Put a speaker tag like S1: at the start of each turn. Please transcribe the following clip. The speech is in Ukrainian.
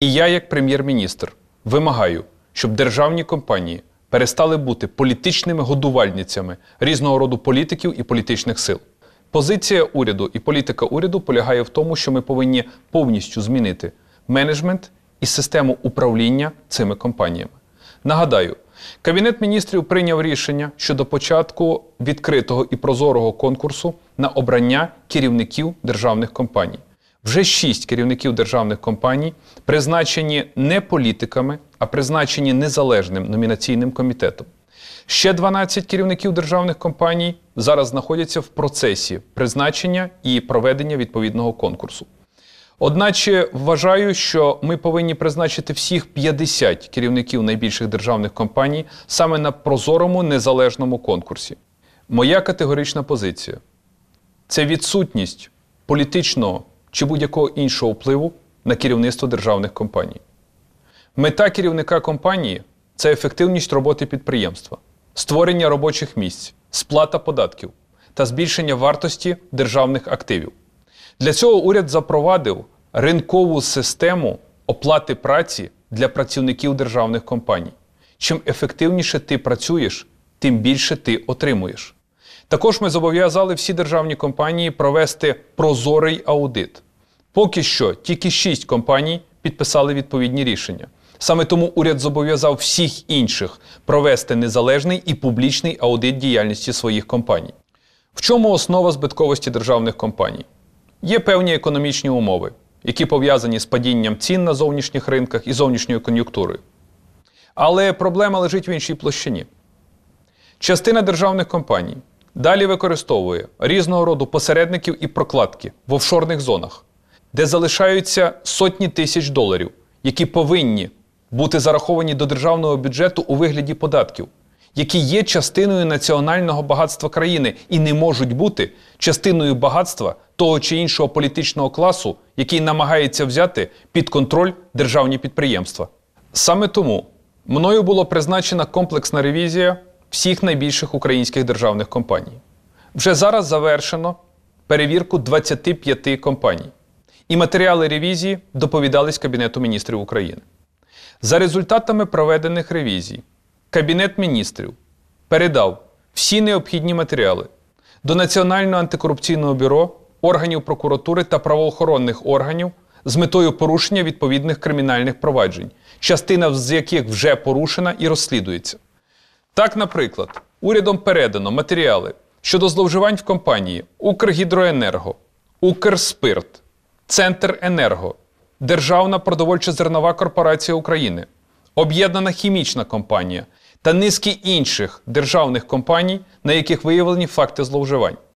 S1: І я, як прем'єр-міністр, вимагаю, щоб державні компанії перестали бути політичними годувальницями різного роду політиків і політичних сил. Позиція уряду і політика уряду полягає в тому, що ми повинні повністю змінити менеджмент і систему управління цими компаніями. Нагадаю, Кабінет міністрів прийняв рішення щодо початку відкритого і прозорого конкурсу на обрання керівників державних компаній. Вже шість керівників державних компаній призначені не політиками, а призначені незалежним номінаційним комітетом. Ще 12 керівників державних компаній зараз знаходяться в процесі призначення і проведення відповідного конкурсу. Одначе вважаю, що ми повинні призначити всіх 50 керівників найбільших державних компаній саме на прозорому незалежному конкурсі. Моя категорична позиція це відсутність політичного чи будь-якого іншого впливу на керівництво державних компаній. Мета керівника компанії це ефективність роботи підприємства, створення робочих місць, сплата податків та збільшення вартості державних активів. Для цього уряд запровадив ринкову систему оплати праці для працівників державних компаній. Чим ефективніше ти працюєш, тим більше ти отримуєш. Також ми зобов'язали всі державні компанії провести прозорий аудит. Поки що тільки шість компаній підписали відповідні рішення. Саме тому уряд зобов'язав всіх інших провести незалежний і публічний аудит діяльності своїх компаній. В чому основа збитковості державних компаній? Є певні економічні умови, які пов'язані з падінням цін на зовнішніх ринках і зовнішньою кон'юнктурою. Але проблема лежить в іншій площині. Частина державних компаній Далі використовує різного роду посередників і прокладки в офшорних зонах, де залишаються сотні тисяч доларів, які повинні бути зараховані до державного бюджету у вигляді податків, які є частиною національного багатства країни і не можуть бути частиною багатства того чи іншого політичного класу, який намагається взяти під контроль державні підприємства. Саме тому мною було призначена комплексна ревізія всіх найбільших українських державних компаній. Вже зараз завершено перевірку 25 компаній. І матеріали ревізії доповідались Кабінету міністрів України. За результатами проведених ревізій, Кабінет міністрів передав всі необхідні матеріали до Національного антикорупційного бюро, органів прокуратури та правоохоронних органів з метою порушення відповідних кримінальних проваджень, частина з яких вже порушена і розслідується. Так, наприклад, урядом передано матеріали щодо зловживань в компанії Укргідроенерго, Укрспирт, Центр Енерго, Державна продовольча зернова корпорація України, Об'єднана хімічна компанія та низки інших державних компаній, на яких виявлені факти зловживань.